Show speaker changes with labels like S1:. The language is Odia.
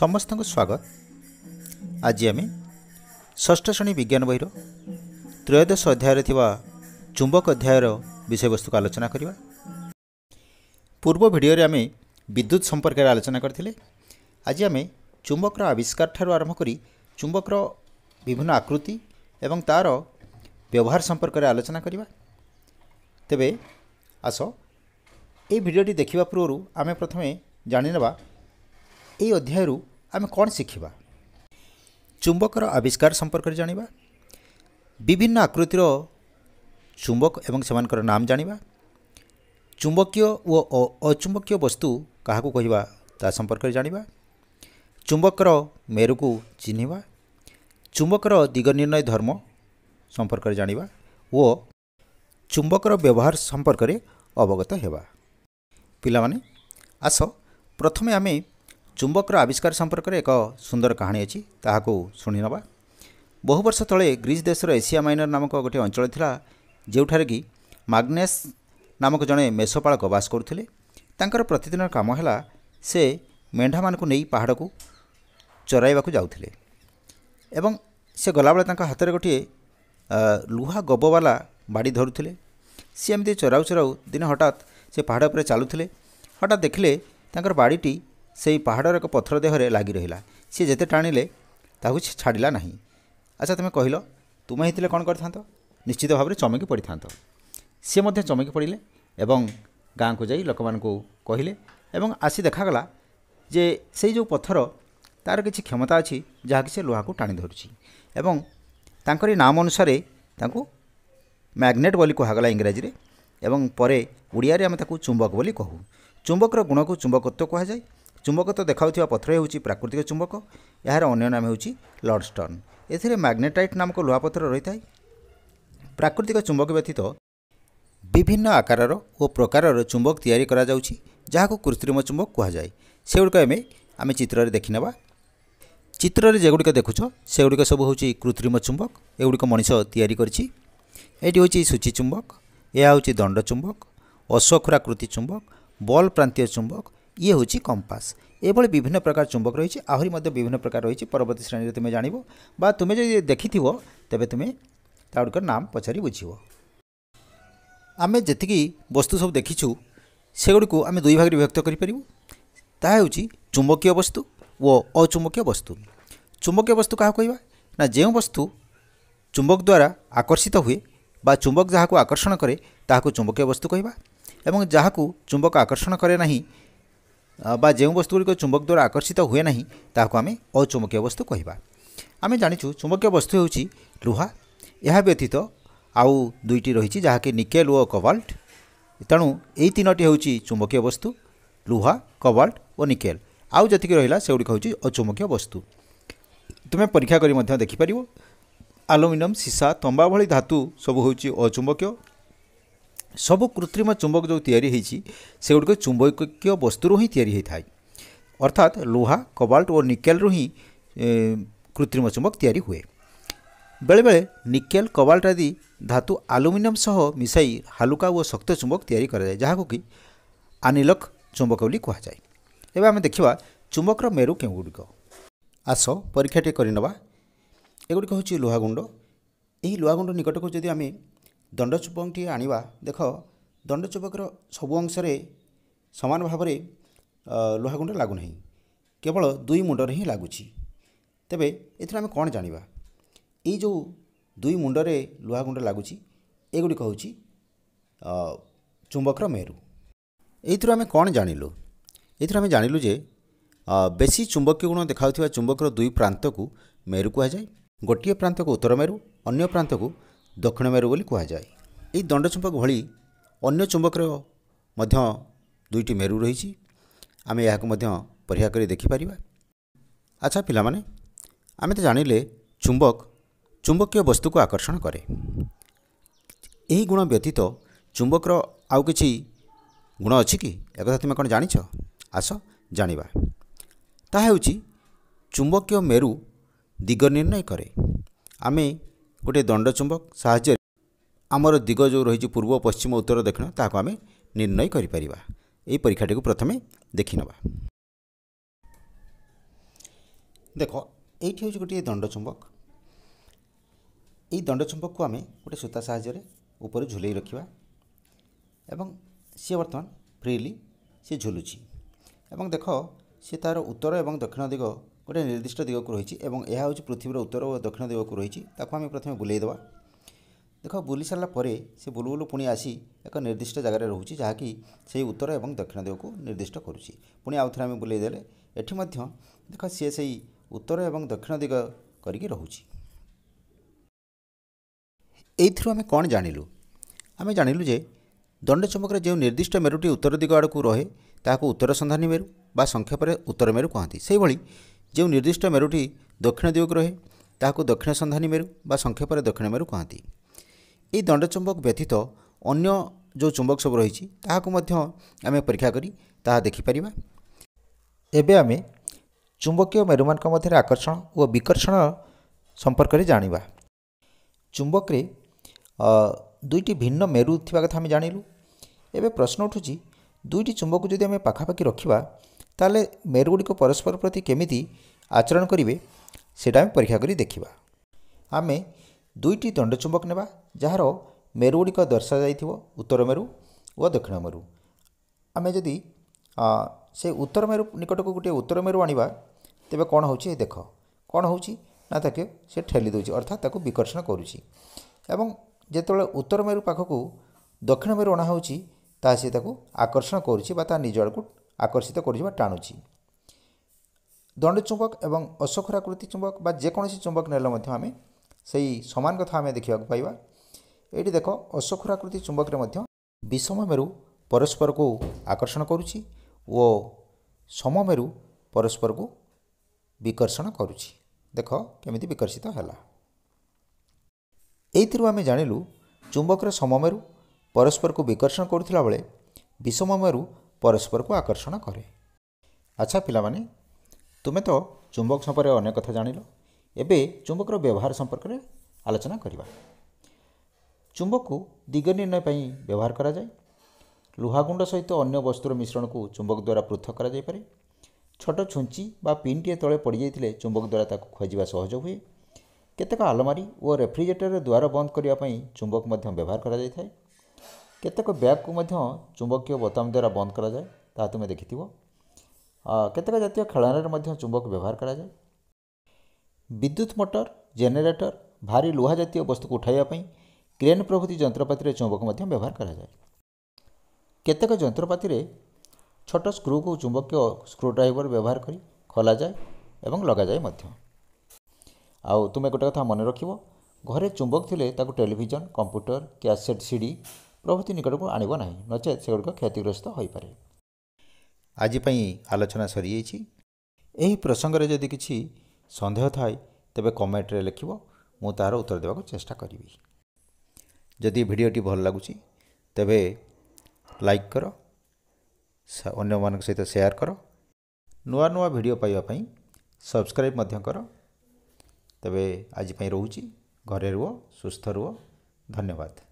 S1: ସମସ୍ତଙ୍କୁ ସ୍ୱାଗତ ଆଜି ଆମେ ଷଷ୍ଠ ଶ୍ରେଣୀ ବିଜ୍ଞାନ ବହିର ତ୍ରୟୋଦଶ ଅଧ୍ୟାୟରେ ଥିବା ଚୁମ୍ବକ ଅଧ୍ୟାୟର ବିଷୟବସ୍ତୁକୁ ଆଲୋଚନା କରିବା ପୂର୍ବ ଭିଡ଼ିଓରେ ଆମେ ବିଦ୍ୟୁତ୍ ସମ୍ପର୍କରେ ଆଲୋଚନା କରିଥିଲେ ଆଜି ଆମେ ଚୁମ୍ବକର ଆବିଷ୍କାରଠାରୁ ଆରମ୍ଭ କରି ଚୁମ୍ବକର ବିଭିନ୍ନ ଆକୃତି ଏବଂ ତା'ର ବ୍ୟବହାର ସମ୍ପର୍କରେ ଆଲୋଚନା କରିବା ତେବେ ଆସ ଏ ଭିଡ଼ିଓଟି ଦେଖିବା ପୂର୍ବରୁ ଆମେ ପ୍ରଥମେ ଜାଣିନେବା अध्याय आम कौन शिखा चुंबक आविष्कार संपर्क जाना विभिन्न आकृतिर चुंबक एवं से नाम जाना चुंबक व अचुंबक वस्तु क्या कह संपर्क जाना चुंबक मेरु को चिन्ह चुंबक दिग निर्णय धर्म संपर्क जाना वो चुंबक व्यवहार संपर्क अवगत होगा पाने आस प्रथम आम ଚୁମ୍ବକର ଆବିଷ୍କାର ସମ୍ପର୍କରେ ଏକ ସୁନ୍ଦର କାହାଣୀ ଅଛି ତାହାକୁ ଶୁଣିନେବା ବହୁ ବର୍ଷ ତଳେ ଗ୍ରୀସ୍ ଦେଶର ଏସିଆ ମାଇନର ନାମକ ଗୋଟିଏ ଅଞ୍ଚଳ ଥିଲା ଯେଉଁଠାରେ କି ମାଗ୍ନେସ୍ ନାମକ ଜଣେ ମେଷପାଳକ ବାସ କରୁଥିଲେ ତାଙ୍କର ପ୍ରତିଦିନର କାମ ହେଲା ସେ ମେଣ୍ଢାମାନଙ୍କୁ ନେଇ ପାହାଡ଼କୁ ଚରାଇବାକୁ ଯାଉଥିଲେ ଏବଂ ସେ ଗଲାବେଳେ ତାଙ୍କ ହାତରେ ଗୋଟିଏ ଲୁହା ଗବବାଲା ବାଡ଼ି ଧରୁଥିଲେ ସେ ଏମିତି ଚରାଉ ଚରାଉ ଦିନେ ହଠାତ୍ ସେ ପାହାଡ଼ ଉପରେ ଚାଲୁଥିଲେ ହଠାତ୍ ଦେଖିଲେ ତାଙ୍କର ବାଡ଼ିଟି ସେହି ପାହାଡ଼ର ଏକ ପଥର ଦେହରେ ଲାଗି ରହିଲା ସିଏ ଯେତେ ଟାଣିଲେ ତାକୁ ଛାଡ଼ିଲା ନାହିଁ ଆଚ୍ଛା ତୁମେ କହିଲ ତୁମେ ହେଇଥିଲେ କ'ଣ କରିଥାନ୍ତ ନିଶ୍ଚିତ ଭାବରେ ଚମକି ପଡ଼ିଥାନ୍ତ ସିଏ ମଧ୍ୟ ଚମକି ପଡ଼ିଲେ ଏବଂ ଗାଁକୁ ଯାଇ ଲୋକମାନଙ୍କୁ କହିଲେ ଏବଂ ଆସି ଦେଖାଗଲା ଯେ ସେଇ ଯେଉଁ ପଥର ତା'ର କିଛି କ୍ଷମତା ଅଛି ଯାହାକି ସେ ଲୁହାକୁ ଟାଣି ଧରୁଛି ଏବଂ ତାଙ୍କରି ନାମ ଅନୁସାରେ ତାଙ୍କୁ ମ୍ୟାଗ୍ନେଟ୍ ବୋଲି କୁହାଗଲା ଇଂରାଜୀରେ ଏବଂ ପରେ ଓଡ଼ିଆରେ ଆମେ ତାକୁ ଚୁମ୍ବକ ବୋଲି କହୁ ଚୁମ୍ବକର ଗୁଣକୁ ଚୁମ୍ବକତ୍ୱ କୁହାଯାଏ ଚୁମ୍ବକତ୍ୱ ଦେଖାଉଥିବା ପଥର ହେଉଛି ପ୍ରାକୃତିକ ଚୁମ୍ବକ ଏହାର ଅନ୍ୟ ନାମ ହେଉଛି ଲଡ଼ଷ୍ଟନ୍ ଏଥିରେ ମ୍ୟାଗ୍ନେଟାଇଟ୍ ନାମକ ଲୁହାପଥର ରହିଥାଏ ପ୍ରାକୃତିକ ଚୁମ୍ବକ ବ୍ୟତୀତ ବିଭିନ୍ନ ଆକାରର ଓ ପ୍ରକାରର ଚୁମ୍ବକ ତିଆରି କରାଯାଉଛି ଯାହାକୁ କୃତ୍ରିମ ଚୁମ୍ବକ କୁହାଯାଏ ସେଗୁଡ଼ିକ ଏବେ ଆମେ ଚିତ୍ରରେ ଦେଖିନେବା ଚିତ୍ରରେ ଯେଗୁଡ଼ିକ ଦେଖୁଛ ସେଗୁଡ଼ିକ ସବୁ ହେଉଛି କୃତ୍ରିମ ଚୁମ୍ବକ ଏଗୁଡ଼ିକ ମଣିଷ ତିଆରି କରିଛି ଏଇଟି ହେଉଛି ସୂଚୀ ଚୁମ୍ବକ ଏହା ହେଉଛି ଦଣ୍ଡ ଚୁମ୍ବକ ଅଶ୍ୱଖୁରାକୃତି ଚୁମ୍ବକ ବଲ୍ ପ୍ରାନ୍ତୀୟ ଚୁମ୍ବକ ইয়ে হচ্ছে কম্পাস এভাবে বিভিন্ন প্রকার চুম্বক রয়েছে আহরি মধ্যে বিভিন্ন প্রকার রয়েছে পরবর্তী শ্রেণীতে তুমি জাণব বা তুমি যদি দেখিথিব তবে তুমি তাগুড়ির নাম পচারি বুঝিব আমি যেতিকি বস্তু সব দেখিছু সেগুড়ি আমি দুই ভাগে বিভক্ত করে পারিব ତାହା ହେଉଛି ଚୁମ୍ବକୀୟ ବସ୍ତୁ ଓ ଅଚୁମ୍ବକୀୟ ବସ୍ତୁ ଚୁମ୍ବକୀୟ ବସ୍ତୁ କାହା କହିବା ନା ଯେଉଁ ବସ୍ତୁ ଚୁମ୍ବକ ଦ୍ୱାରା ଆକର୍ଷିତ ହୁଏ ବା ଚୁମ୍ବକ ଯାହାକୁ ଆକର୍ଷଣ କରେ ତାହାକୁ ଚୁମ୍ବକୀୟ ବସ୍ତୁ କହିବା ଏବଂ ଯାହାକୁ ଚୁମ୍ବକ ଆକର୍ଷଣ କରେ ନାହିଁ বা ଯେଉଁ ବସ୍ତୁଗୁଡ଼ିକ ଚୁମ୍ବକ ଦ୍ୱାରା ଆକର୍ଷିତ ହୁଏ ନାହିଁ ତାହାକୁ ଆମେ ଅଚୁମ୍ବକୀୟ ବସ୍ତୁ କହିବା ଆମେ ଜାଣିଛୁ ଚୁମ୍ବକୀୟ ବସ୍ତୁ ହେଉଛି ଲୁହା ଏହା ବ୍ୟତୀତ ଆଉ ଦୁଇଟି ରହିଛି ଯାହାକି ନିକେଲ ଓ କୋବାଲ୍ଟ ତେଣୁ ଏଇ ତିନୋଟି ହେଉଛି ଚୁମ୍ବକୀୟ ବସ୍ତୁ ଲୁହା କୋବାଲ୍ଟ ଓ ନିକେଲ ଆଉ ଯେତିକି ରହିଲା ସେଗୁଡ଼ିକ ହେଉଛି ଅଚୁମ୍ବକୀୟ ବସ୍ତୁ ତୁମେ ପରୀକ୍ଷା କରି ମଧ୍ୟ ଦେଖିପାରିବ ଆଲୁମିନିୟମ ସିସା ତମ୍ବା ଭଳି ଧାତୁ ସବୁ ହେଉଛି ଅଚୁମ୍ବକୀୟ ସବୁ କୃତ୍ରିମ ଚୁମ୍ବକ ଯେଉଁ ତିଆରି ହୋଇଛି ସେଗୁଡ଼ିକ ଚୁମ୍ବକୀୟ ବସ୍ତୁରୁ ହିଁ ତିଆରି ହୋଇଥାଏ ଅର୍ଥାତ୍ ଲୁହା କୋବାଲ୍ଟ ଓ ନିକେଲ୍ରୁ ହିଁ କୃତ୍ରିମ ଚୁମ୍ବକ ତିଆରି ହୁଏ ବେଳେବେଳେ ନିକେଲ୍ କୋବାଲ୍ଟ ଆଦି ଧାତୁ ଆଲୁମିନିୟମ୍ ସହ ମିଶାଇ ହାଲୁକା ଓ ଶକ୍ତ ଚୁମ୍ବକ ତିଆରି କରାଯାଏ ଯାହାକୁ କି ଆନିଲକ୍ ଚୁମ୍ବକ ବୋଲି କୁହାଯାଏ ଏବେ ଆମେ ଦେଖିବା ଚୁମ୍ବକର ମେରୁ କେଉଁଗୁଡ଼ିକ ଆସ ପରୀକ୍ଷାଟିଏ କରିନେବା ଏଗୁଡ଼ିକ ହେଉଛି ଲୁହାଗୁଣ୍ଡ ଏହି ଲୁହାଗୁଣ୍ଡ ନିକଟକୁ ଯଦି ଆମେ ଦଣ୍ଡ ଦଣ୍ଡଚୁପଙ୍କଟି ଆଣିବା ଦେଖ ଦଣ୍ଡଚୁପକର ସବୁ ଅଂଶରେ ସମାନ ଭାବରେ ଲୁହାଗୁଣ୍ଡ ଲାଗୁନାହିଁ କେବଳ ଦୁଇ ମୁଣ୍ଡରେ ହିଁ ଲାଗୁଛି ତେବେ ଏଥିରେ ଆମେ କ'ଣ ଜାଣିବା ଏଇ ଯେଉଁ ଦୁଇ ମୁଣ୍ଡରେ ଲୁହାଗୁଣ୍ଡ ଲାଗୁଛି ଏଗୁଡ଼ିକ ହେଉଛି ଚୁମ୍ବକର ମେରୁ ଏଇଥିରୁ ଆମେ କ'ଣ ଜାଣିଲୁ ଏଥିରୁ ଆମେ ଜାଣିଲୁ ଯେ ବେଶୀ ଚୁମ୍ବକୀୟ ଗୁଣ ଦେଖାଉଥିବା ଚୁମ୍ବକର ଦୁଇ ପ୍ରାନ୍ତକୁ ମେରୁ କୁହାଯାଏ ଗୋଟିଏ ପ୍ରାନ୍ତକୁ ଉତ୍ତର ମେରୁ ଅନ୍ୟ ପ୍ରାନ୍ତକୁ ଦକ୍ଷିଣ ମେରୁ ବୋଲି କୁହାଯାଏ ଏହି ଦଣ୍ଡ ଚୁମ୍ବକ ଭଳି ଅନ୍ୟ ଚୁମ୍ବକର ମଧ୍ୟ ଦୁଇଟି ମେରୁ ରହିଛି ଆମେ ଏହାକୁ ମଧ୍ୟ ପରୀକ୍ଷା କରି ଦେଖିପାରିବା ଆଚ୍ଛା ପିଲାମାନେ ଆମେ ତ ଜାଣିଲେ ଚୁମ୍ବକ ଚୁମ୍ବକୀୟ ବସ୍ତୁକୁ ଆକର୍ଷଣ କରେ ଏହି ଗୁଣ ବ୍ୟତୀତ ଚୁମ୍ବକର ଆଉ କିଛି ଗୁଣ ଅଛି କି ଏକଥା ତୁମେ କ'ଣ ଜାଣିଛ ଆସ ଜାଣିବା ତାହା ହେଉଛି ଚୁମ୍ବକୀୟ ମେରୁ ଦିଗ ନିର୍ଣ୍ଣୟ କରେ ଆମେ ଗୋଟିଏ ଦଣ୍ଡ ଚୁମ୍ବକ ସାହାଯ୍ୟରେ ଆମର ଦିଗ ଯେଉଁ ରହିଛି ପୂର୍ବ ପଶ୍ଚିମ ଉତ୍ତର ଦକ୍ଷିଣ ତାହାକୁ ଆମେ ନିର୍ଣ୍ଣୟ କରିପାରିବା ଏହି ପରୀକ୍ଷାଟିକୁ ପ୍ରଥମେ ଦେଖିନେବା ଦେଖ ଏଇଠି ହେଉଛି ଗୋଟିଏ ଦଣ୍ଡ ଚୁମ୍ବକ ଏଇ ଦଣ୍ଡଚୁମ୍ବକକୁ ଆମେ ଗୋଟିଏ ସୂତା ସାହାଯ୍ୟରେ ଉପରେ ଝୁଲେଇ ରଖିବା ଏବଂ ସିଏ ବର୍ତ୍ତମାନ ଫ୍ରିଲି ସିଏ ଝୁଲୁଛି ଏବଂ ଦେଖ ସିଏ ତା'ର ଉତ୍ତର ଏବଂ ଦକ୍ଷିଣ ଦିଗ ଗୋଟିଏ ନିର୍ଦ୍ଦିଷ୍ଟ ଦିଗକୁ ରହିଛି ଏବଂ ଏହା ହେଉଛି ପୃଥିବୀର ଉତ୍ତର ଓ ଦକ୍ଷିଣ ଦିଗକୁ ରହିଛି ତାକୁ ଆମେ ପ୍ରଥମେ ବୁଲେଇ ଦେବା ଦେଖ ବୁଲି ସାରିଲା ପରେ ସେ ବୁଲବୁଲୁ ପୁଣି ଆସି ଏକ ନିର୍ଦ୍ଦିଷ୍ଟ ଜାଗାରେ ରହୁଛି ଯାହାକି ସେହି ଉତ୍ତର ଏବଂ ଦକ୍ଷିଣ ଦିଗକୁ ନିର୍ଦ୍ଦିଷ୍ଟ କରୁଛି ପୁଣି ଆଉଥରେ ଆମେ ବୁଲେଇ ଦେଲେ ଏଠି ମଧ୍ୟ ଦେଖ ସିଏ ସେହି ଉତ୍ତର ଏବଂ ଦକ୍ଷିଣ ଦିଗ କରିକି ରହୁଛି ଏଇଥିରୁ ଆମେ କ'ଣ ଜାଣିଲୁ ଆମେ ଜାଣିଲୁ ଯେ ଦଣ୍ଡଚମକରେ ଯେଉଁ ନିର୍ଦ୍ଦିଷ୍ଟ ମେରୁଟି ଉତ୍ତର ଦିଗ ଆଡ଼କୁ ରହେ ତାହାକୁ ଉତ୍ତର ସନ୍ଧାନୀ ମେରୁ ବା ସଂକ୍ଷେପରେ ଉତ୍ତର ମେରୁ କୁହନ୍ତି ସେହିଭଳି ଯେଉଁ ନିର୍ଦ୍ଦିଷ୍ଟ ମେରୁଟି ଦକ୍ଷିଣ ଦିଗକୁ ରହେ ତାହାକୁ ଦକ୍ଷିଣ ସନ୍ଧାନୀ ମେରୁ ବା ସଂକ୍ଷେପରେ ଦକ୍ଷିଣ ମେରୁ କହନ୍ତି ଏହି ଦଣ୍ଡଚମ୍ବକ ବ୍ୟତୀତ ଅନ୍ୟ ଯେଉଁ ଚୁମ୍ବକ ସବୁ ରହିଛି ତାହାକୁ ମଧ୍ୟ ଆମେ ପରୀକ୍ଷା କରି ତାହା ଦେଖିପାରିବା ଏବେ ଆମେ ଚୁମ୍ବକୀୟ ମେରୁମାନଙ୍କ ମଧ୍ୟରେ ଆକର୍ଷଣ ଓ ବିକର୍ଷଣ ସମ୍ପର୍କରେ ଜାଣିବା ଚୁମ୍ବକରେ ଦୁଇଟି ଭିନ୍ନ ମେରୁ ଥିବା କଥା ଆମେ ଜାଣିଲୁ ଏବେ ପ୍ରଶ୍ନ ଉଠୁଛି ଦୁଇଟି ଚୁମ୍ବକକୁ ଯଦି ଆମେ ପାଖାପାଖି ରଖିବା ତାହେଲେ ମେରୁଗୁଡ଼ିକ ପରସ୍ପର ପ୍ରତି କେମିତି ଆଚରଣ କରିବେ ସେଇଟା ଆମେ ପରୀକ୍ଷା କରି ଦେଖିବା ଆମେ ଦୁଇଟି ଦଣ୍ଡ ଚୁମ୍ବକ ନେବା ଯାହାର ମେରୁଗୁଡ଼ିକ ଦର୍ଶାଯାଇଥିବ ଉତ୍ତର ମେରୁ ଓ ଦକ୍ଷିଣ ମେରୁ ଆମେ ଯଦି ସେ ଉତ୍ତର ମେରୁ ନିକଟକୁ ଗୋଟିଏ ଉତ୍ତର ମେରୁ ଆଣିବା ତେବେ କ'ଣ ହେଉଛି ଦେଖ କ'ଣ ହେଉଛି ନା ତାକୁ ସେ ଠେଲି ଦେଉଛି ଅର୍ଥାତ୍ ତାକୁ ବିକର୍ଷଣ କରୁଛି ଏବଂ ଯେତେବେଳେ ଉତ୍ତର ମେରୁ ପାଖକୁ ଦକ୍ଷିଣ ମେରୁ ଅଣା ହେଉଛି ତାହା ସେ ତାକୁ ଆକର୍ଷଣ କରୁଛି ବା ତା ନିଜ ଆଡ଼କୁ ଆକର୍ଷିତ କରୁଛି ବା ଟାଣୁଛି ଦଣ୍ଡ ଚୁମ୍ବକ ଏବଂ ଅଶୋଖରାକୃତି ଚୁମ୍ବକ ବା ଯେକୌଣସି ଚୁମ୍ବକ ନେଲେ ମଧ୍ୟ ଆମେ ସେଇ ସମାନ କଥା ଆମେ ଦେଖିବାକୁ ପାଇବା ଏଇଠି ଦେଖ ଅଶୋଖରାକୃତି ଚୁମ୍ବକରେ ମଧ୍ୟ ବିଷମ ମେରୁ ପରସ୍ପରକୁ ଆକର୍ଷଣ କରୁଛି ଓ ସମ ମେରୁ ପରସ୍ପରକୁ ବିକର୍ଷଣ କରୁଛି ଦେଖ କେମିତି ବିକର୍ଷିତ ହେଲା ଏଇଥିରୁ ଆମେ ଜାଣିଲୁ ଚୁମ୍ବକରେ ସମମେରୁ ପରସ୍ପରକୁ ବିକର୍ଷଣ କରୁଥିଲା ବେଳେ ବିଷମମେରୁ ପରସ୍ପରକୁ ଆକର୍ଷଣ କରେ ଆଚ୍ଛା ପିଲାମାନେ ତୁମେ ତ ଚୁମ୍ବକ ସମ୍ପର୍କରେ ଅନେକ କଥା ଜାଣିଲ ଏବେ ଚୁମ୍ବକର ବ୍ୟବହାର ସମ୍ପର୍କରେ ଆଲୋଚନା କରିବା ଚୁମ୍ବକକୁ ଦିଗ ନିର୍ଣ୍ଣୟ ପାଇଁ ବ୍ୟବହାର କରାଯାଏ ଲୁହାଗୁଣ୍ଡ ସହିତ ଅନ୍ୟ ବସ୍ତୁର ମିଶ୍ରଣକୁ ଚୁମ୍ବକ ଦ୍ୱାରା ପୃଥକ କରାଯାଇପାରେ ଛୋଟ ଛୁଞ୍ଚି ବା ପିନ୍ଟିଏ ତଳେ ପଡ଼ିଯାଇଥିଲେ ଚୁମ୍ବକ ଦ୍ୱାରା ତାକୁ ଖୋଜିବା ସହଜ ହୁଏ କେତେକ ଆଲମାରୀ ଓ ରେଫ୍ରିଜେରେଟର୍ରେ ଦ୍ୱାର ବନ୍ଦ କରିବା ପାଇଁ ଚୁମ୍ବକ ମଧ୍ୟ ବ୍ୟବହାର କରାଯାଇଥାଏ କେତେକ ବ୍ୟାଗ୍କୁ ମଧ୍ୟ ଚୁମ୍ବକୀୟ ବୋତାମ ଦ୍ୱାରା ବନ୍ଦ କରାଯାଏ ତାହା ତୁମେ ଦେଖିଥିବ କେତେକ ଜାତୀୟ ଖେଳନାରେ ମଧ୍ୟ ଚୁମ୍ବକ ବ୍ୟବହାର କରାଯାଏ ବିଦ୍ୟୁତ୍ ମଟର ଜେନେରେଟର ଭାରି ଲୁହା ଜାତୀୟ ବସ୍ତୁକୁ ଉଠାଇବା ପାଇଁ କ୍ରେନ୍ ପ୍ରଭୃତି ଯନ୍ତ୍ରପାତିରେ ଚୁମ୍ବକ ମଧ୍ୟ ବ୍ୟବହାର କରାଯାଏ କେତେକ ଯନ୍ତ୍ରପାତିରେ ଛୋଟ ସ୍କ୍ରୁକୁ ଚୁମ୍ବକୀୟ ସ୍କ୍ରୁଡ୍ରାଇଭର ବ୍ୟବହାର କରି ଖୋଲାଯାଏ ଏବଂ ଲଗାଯାଏ ମଧ୍ୟ ଆଉ ତୁମେ ଗୋଟେ କଥା ମନେ ରଖିବ ଘରେ ଚୁମ୍ବକ ଥିଲେ ତାକୁ ଟେଲିଭିଜନ କମ୍ପ୍ୟୁଟର କ୍ୟାସେଟ୍ ସିଡ଼ି ପ୍ରଭୃତି ନିକଟକୁ ଆଣିବ ନାହିଁ ନଚେତ୍ ସେଗୁଡ଼ିକ କ୍ଷତିଗ୍ରସ୍ତ ହୋଇପାରେ ଆଜି ପାଇଁ ଆଲୋଚନା ସରିଯାଇଛି ଏହି ପ୍ରସଙ୍ଗରେ ଯଦି କିଛି ସନ୍ଦେହ ଥାଏ ତେବେ କମେଣ୍ଟରେ ଲେଖିବ ମୁଁ ତାହାର ଉତ୍ତର ଦେବାକୁ ଚେଷ୍ଟା କରିବି ଯଦି ଭିଡ଼ିଓଟି ଭଲ ଲାଗୁଛି ତେବେ ଲାଇକ୍ କର ଅନ୍ୟମାନଙ୍କ ସହିତ ସେୟାର କର ନୂଆ ନୂଆ ଭିଡ଼ିଓ ପାଇବା ପାଇଁ ସବସ୍କ୍ରାଇବ୍ ମଧ୍ୟ କର ତେବେ ଆଜି ପାଇଁ ରହୁଛି ଘରେ ରୁହ ସୁସ୍ଥ ରୁହ ଧନ୍ୟବାଦ